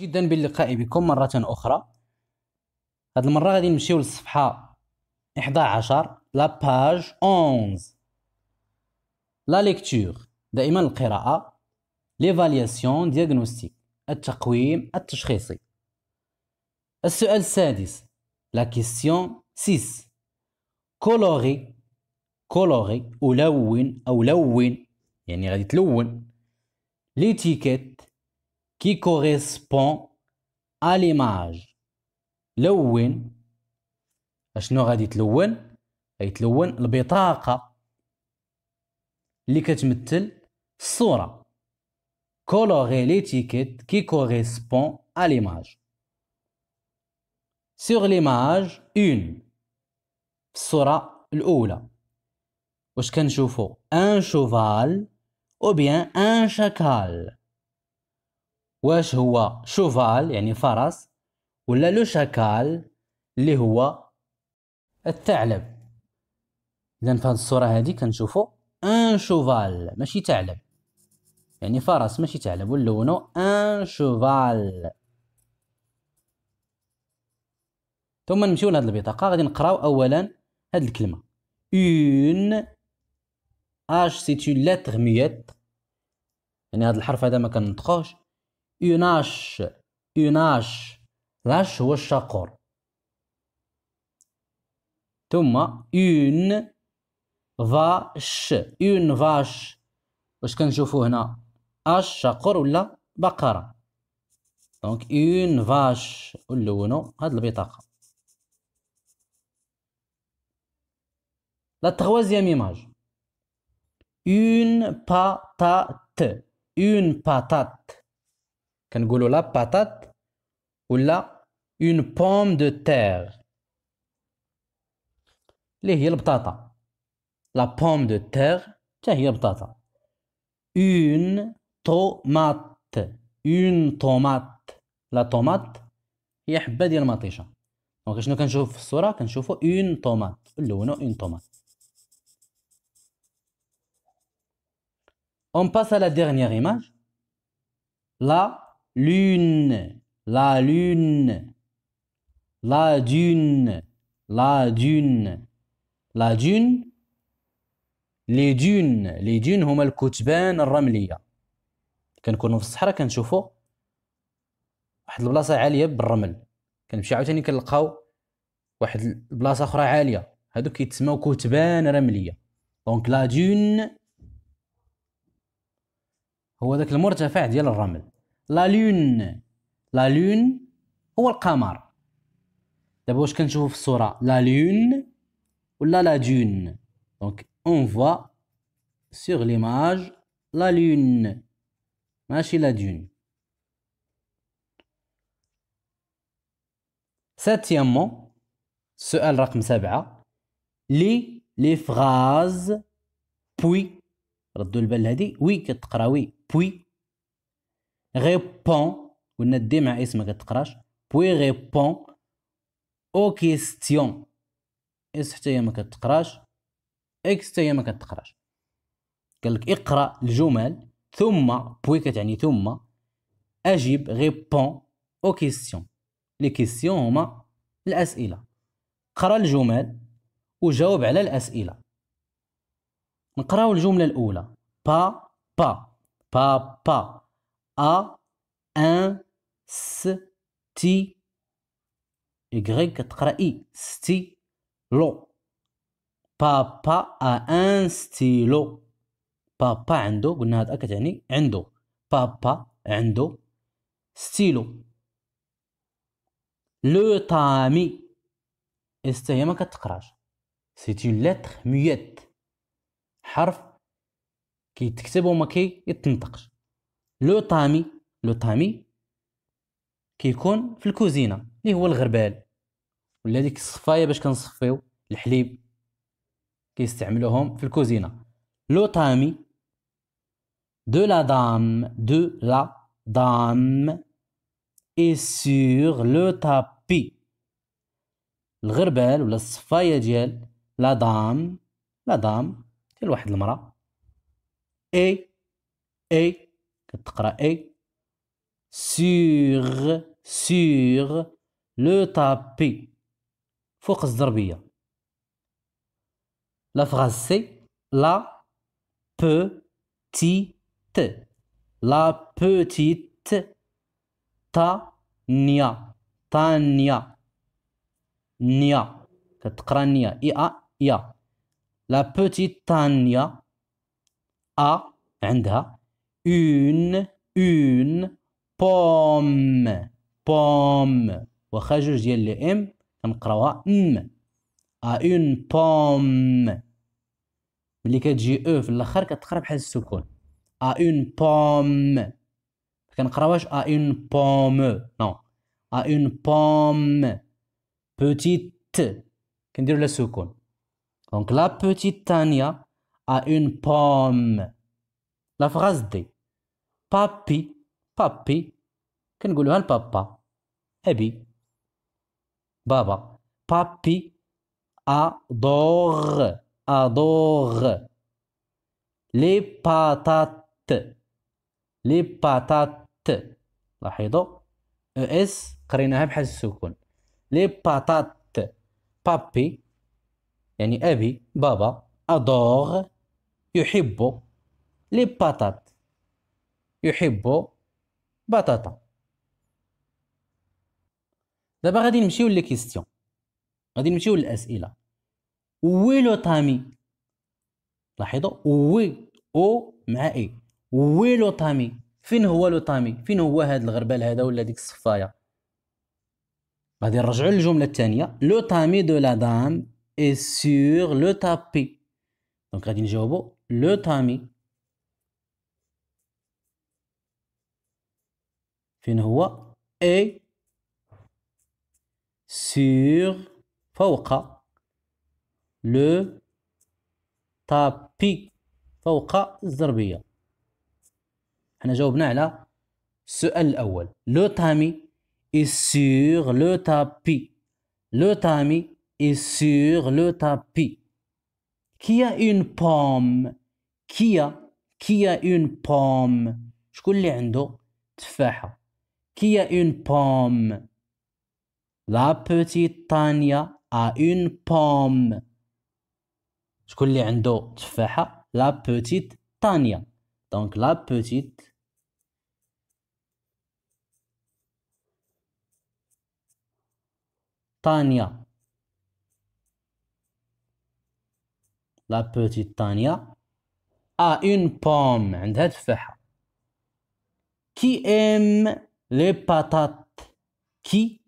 جدا باللقاء بكم مرة أخرى هاد المرة غادي نمشيو للصفحة 11 لا باج 11 لا ليكتور دائما القراءة ليفالياسيون دياغنوستيك التقويم التشخيصي السؤال السادس لا كيسيون 6 كولوري كولوري ألون أو لون يعني غادي تلون ليتيكيت كي كوريسبون ا ليماج لون اشنو غادي تلون غيتلون البطاقه اللي كتمثل الصوره كولوري ليتيكيت كي كوريسبون ا ليماج سور ليماج اون الصوره الاولى واش كنشوفو ان شوفال او بيان ان شاكال واش هو شوفال يعني فرس ولا لو شاكال اللي هو الثعلب اذا في هذه الصوره هذه كنشوفوا ان شوفال ماشي ثعلب يعني فرس ماشي ثعلب ولونو ان شوفال ثم نمشيو لهاد البطاقه غادي نقراو اولا هاد الكلمه اون اش سي تو لاتر ميت يعني هاد الحرف هذا ما كننطقوش يناش يناش لاش هو الشقر ثم اون فاش اون فاش واش كنشوفو هنا اش شقر ولا بقرة دونك اون فاش نلونو هاد البطاقة لا تخوازيام ايماج اون باتات اون باتات كنقولوا لا باتات ولا اون بوم دو تير اللي هي البطاطا لا بوم دو تير حتى هي بطاطا اون طومات اون طومات لا طومات هي حبه ديال المطيشه دونك شنو كنشوف في الصوره كنشوفو اون طومات اللونو اون طومات On passe à la dernière image. Là, lune, la lune, la dune, la dune, la dune, لي دون لي دون هما الكتبان الرمليه كنكونوا في الصحراء كنشوفوا واحد البلاصه عاليه بالرمل كنمشي عاوتاني كنلقاو واحد البلاصه اخرى عاليه هادو كيتسماو كتبان رمليه دونك لا دون هو داك المرتفع ديال الرمل لا لون لا لون هو القمر دابا واش كنشوفو في الصوره لا لون ولا لا دون دونك اون فوا سيغ ليماج لا لون ماشي لا دون ساتيامون السؤال رقم سبعة لي لي فغاز بوي ردوا البال هادي وي كتقرا وي بوي ريبون قلنا دي مع اسم كتقراش بوي ريبون او كيستيون اس حتى هي ما كتقراش اكس حتى هي ما كتقراش قال لك اقرا الجمل ثم بوي كتعني ثم اجب ريبون او كيستيون لي كيستيون هما الاسئله قرا الجمل وجاوب على الاسئله نقراو الجمله الاولى با با با با أ أن س تي يغريك كتقرا إي ستي لو بابا أ أن ستيلو بابا عنده قلنا هاد أ كتعني عنده بابا عنده ستيلو لو طامي است هي ما كتقراش اون لاتر ميات حرف كيتكتب وما كيتنطقش لو طامي لو طامي كيكون في الكوزينه اللي هو الغربال ولا ديك الصفايه باش كنصفيو الحليب كيستعملوهم في الكوزينه لو طامي دو لا دام دو لا دام اي سور لو تابي الغربال ولا الصفايه ديال لا دام لا دام ديال واحد المراه اي اي كتقرا اي سيغ سيغ لو تابي فوق الزربيه لا فراز سي لا ت لا بوتيت تانيا تانيا نيا كتقرا نيا اي ا يا لا بوتيت تانيا ا عندها une une بوم بوم واخا جوج ديال لي ام كنقراوها ام ا اون بوم ملي كتجي او في الاخر كتقرا بحال السكون ا اون بوم كنقراوهاش ا اون بوم نو ا اون بوم بوتيت كنديرو لا سكون دونك لا بوتيت تانيا ا اون بوم لا فراز دي بابي بابي كنقولوها لبابا أبي بابا بابي ادور ادور لي باتات لي باتات لاحظوا اس قريناها بحال السكون لي باتات بابي يعني أبي بابا ادور يحب لي باتات يحب بطاطا دابا غادي نمشيو لي كيستيون غادي نمشيو للاسئله وي لو تامي لاحظوا وي او مع اي وي لو تامي فين هو لو تامي فين هو هذا الغربال هذا ولا ديك الصفايه غادي نرجعوا للجمله الثانيه لو تامي دو لا دام اي سور لو تابي دونك غادي نجاوبوا لو تامي فين هو اي سور فوق لو تابي فوق الزربيه حنا جاوبنا على السؤال الاول لو تامي اي سور لو تابي لو تامي اي سور لو تابي كيا اون بوم كيا كيا اون بوم شكون اللي عنده تفاحه qui a une pomme La petite Tania a une pomme. connais un La petite Tania. Donc la petite Tania. La petite Tania a une pomme. Qui aime لي باتات كي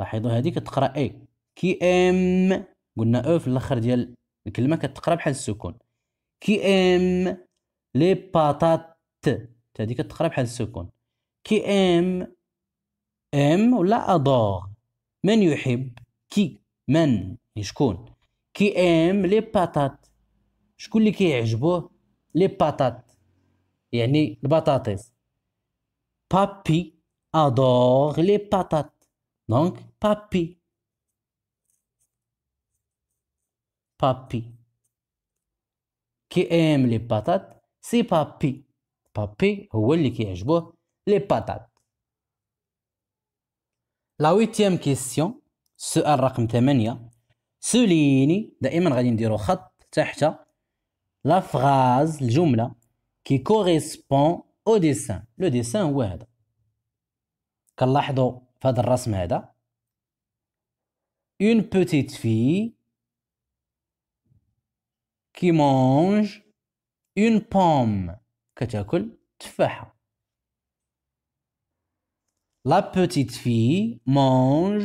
لاحظوا هذه كتقرا اي كي ام قلنا او في الاخر ديال الكلمه كتقرا بحال السكون كي ام لي باتات هذه كتقرا بحال السكون كي ام ام ولا ادور من يحب كي من يعني شكون كي ام لي باتات شكون اللي كيعجبوه لي باتات يعني البطاطس Papi adore les patates. Donc, papi. Papi. Qui aime les patates, c'est papi. Papi, Papi, هو qui aime les patates. La huitième question, ce la souligne, Sulini, دائما غادي نديرو la phrase, qui correspond au dessin. Le dessin هو كنلاحظوا في هذا الرسم هذا اون بوتيت في كي مونج اون بوم كتاكل تفاحه لا بوتيت في مونج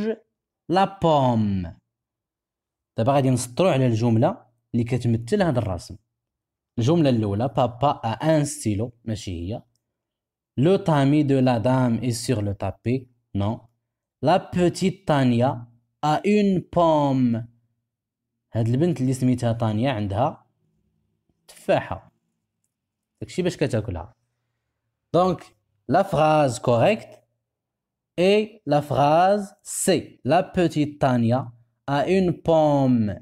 لا بوم دابا غادي نسطرو على الجمله اللي كتمثل هذا الرسم الجمله الاولى بابا ا ان ستيلو ماشي هي Le tamis de la dame est sur le tapis. Non. La petite Tania a une pomme. C'est Donc, la phrase correcte est la phrase C. La petite Tania a une pomme.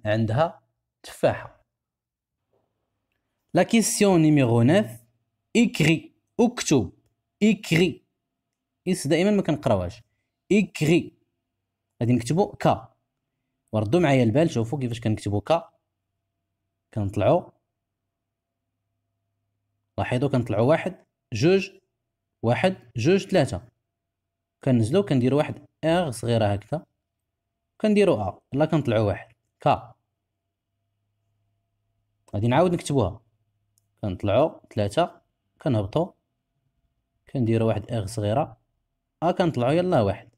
La question numéro 9. Écrit Octo. ايكري اس دائما ما كنقراوهاش ايكري غادي نكتبو كا وردوا معايا البال شوفوا كيفاش كنكتبو كا كنطلعو لاحظوا كنطلعو واحد جوج واحد جوج ثلاثة كنزلو كنديرو واحد اغ صغيرة هكذا كنديرو ا لا كنطلعو واحد كا غادي نعاود نكتبوها كنطلعو ثلاثة كنهبطو كندير واحد اغ صغيره ا كنطلعو يلا واحد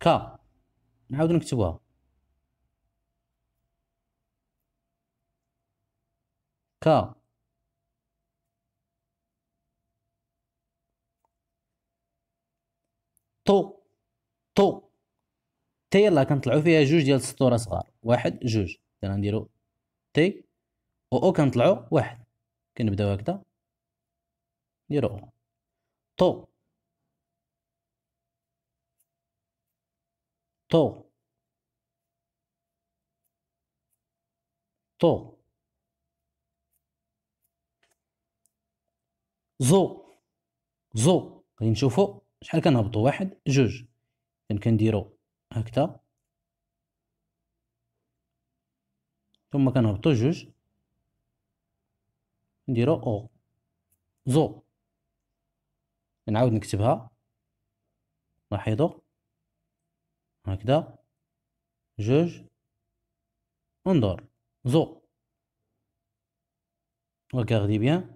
كا نعاود نكتبوها كا تو تو تي يلا كنطلعو فيها جوج ديال السطور صغار واحد جوج نديرو تي و او كنطلعو واحد كنبداو هكذا نديرو طو طو طو زو زو غادي نشوفو شحال كنهبطو واحد جوج كان كنديرو هكذا ثم كنهبطو جوج نديرو او زو نعاود نكتبها لاحظوا هكذا جوج انظر زو regardez بيان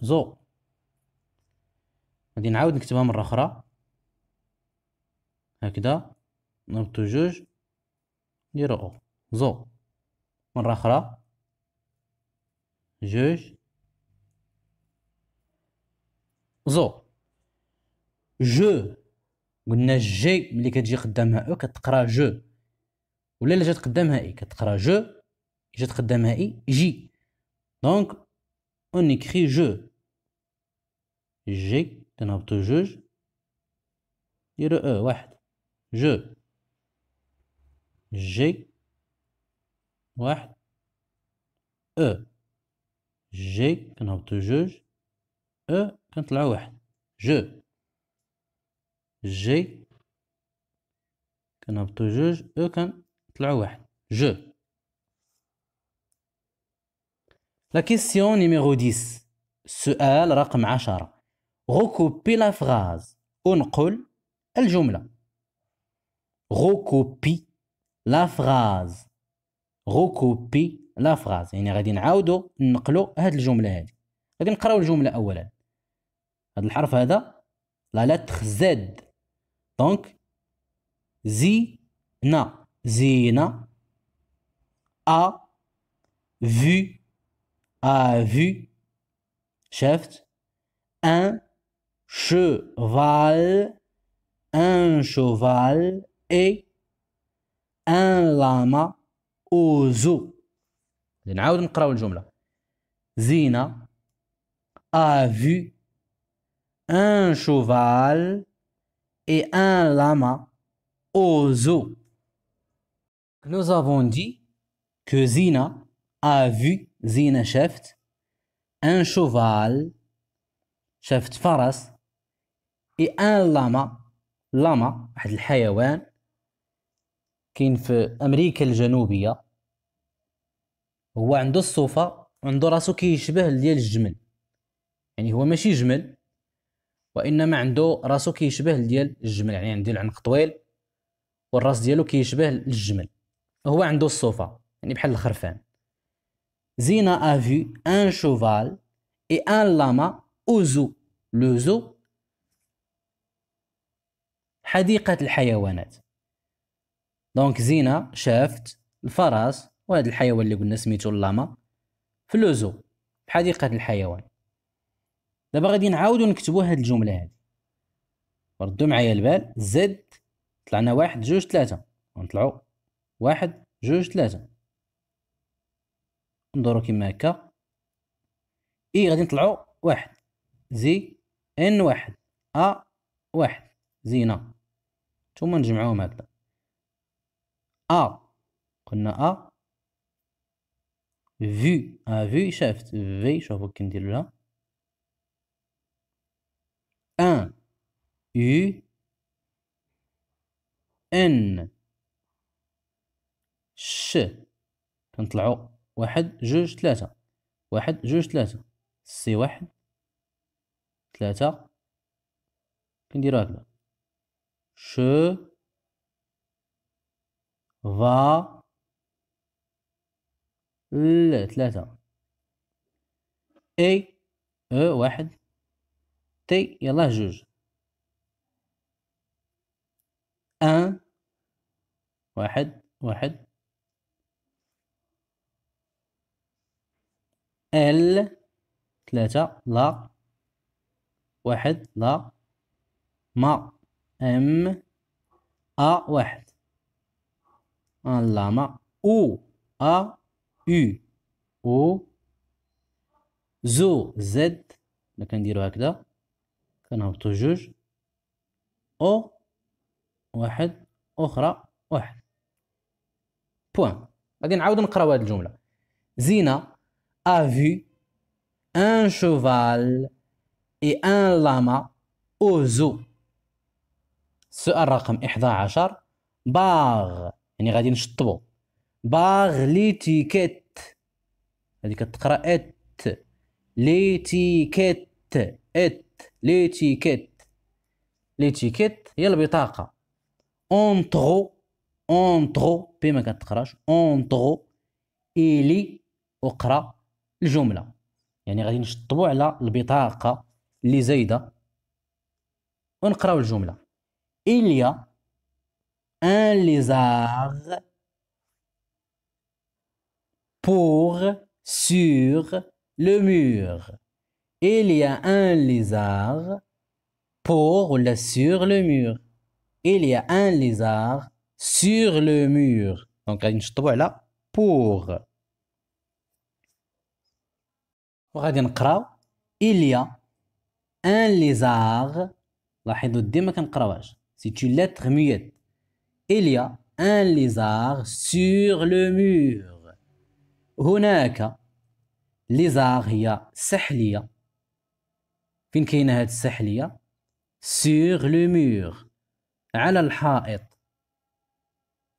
زو غادي نعاود نكتبها مره اخرى هكذا نربطو جوج نديرو زو مره اخرى جوج زو جو قلنا جي ملي كتجي قدامها او كتقرا جو ولا الا جات قدامها اي كتقرا جو جات قدامها اي جي دونك اون اكري جو جي تنهبطو جوج ديرو او واحد جو جي واحد او جي كنهبطو جوج او كنطلعو واحد جو جي كنهبطو جوج او كنطلعو واحد جو لا كيسيون نيميرو 10 السؤال رقم عشرة غوكوبي لا فغاز ونقول الجملة غوكوبي لا فغاز غوكوبي لا فراز يعني غادي نعاودو نقلو هاد الجمله هادي غادي نقراو الجمله اولا هاد الحرف هذا لا لاتر زد دونك زي نا زينا ا في أ في شافت أن شوفال أن شوفال إي أن لاما أو زو نعاود نقراو الجمله زينه ا في ان شوفال أن لاما lama aux eaux. Nous avons dit زينة Zina a vu Zina Shaft شافت فرس اي ان لاما لاما واحد الحيوان كاين في امريكا الجنوبيه هو عنده الصوفة عنده راسو كيشبه ديال الجمل يعني هو ماشي جمل وانما عنده راسو كيشبه ديال الجمل يعني عنده العنق طويل والراس ديالو كيشبه الجمل هو عنده الصوفة يعني بحال الخرفان زينا افي ان شوفال اي ان لاما اوزو لوزو حديقة الحيوانات دونك زينة شافت الفرس وهذا الحيوان اللي قلنا سميتو اللاما في لوزو في حديقة الحيوان دابا غادي نعاودو نكتبو هاد الجملة هادي ردو معايا البال زد طلعنا واحد جوج تلاتة ونطلعو واحد جوج تلاتة ندورو كيما هكا اي غادي نطلعو واحد زي ان واحد ا واحد زينة ثم نجمعوهم هكذا ا قلنا ا فيو اه فيو شافت في شوفو كي ندير لها ان يو ان ش كنطلعو واحد جوج ثلاثة واحد جوج ثلاثة سي واحد ثلاثة كنديرو هكذا ش فا لا ثلاثة اي او e، واحد تي يلاه جوج ان واحد واحد ال ثلاثة لا واحد لا ما ام ا واحد آه، ما او ا آه. U O زو زد حنا كنديرو هكذا كنهبطو جوج أو واحد أخرى واحد بوان غادي نعاود نقراو هاد الجملة زينة ا في ان شوفال اي ان لاما او زو السؤال رقم 11 باغ يعني غادي نشطبو باغ لي تيكيت هذه كتقرا ات ليتيكيت ات ليتيكيت ليتيكيت هي البطاقه اونترو اونترو بي ما كتقراش اونترو الي اقرا الجمله يعني غادي نشطبوا على البطاقه اللي زايده ونقراو الجمله إليا ان ليزار بور sur le mur. Il y a un lézard pour là sur le mur. Il y a un lézard sur le mur. Donc, il y a une là pour. Il y a un lézard. C'est une lettre muette. Il y a un lézard sur le mur. لي زار هي سحليه فين كاينه هاد السحليه سور لو مور على الحائط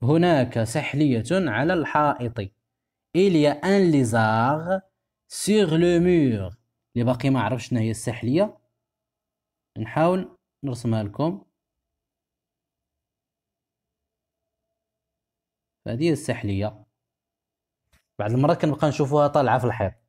هناك سحليه على الحائط il y a un lézard sur le mur اللي باقي ما عرفش شنو هي السحليه نحاول نرسمها لكم هذه السحليه بعض المرات كنبقى نشوفوها طالعه في الحيط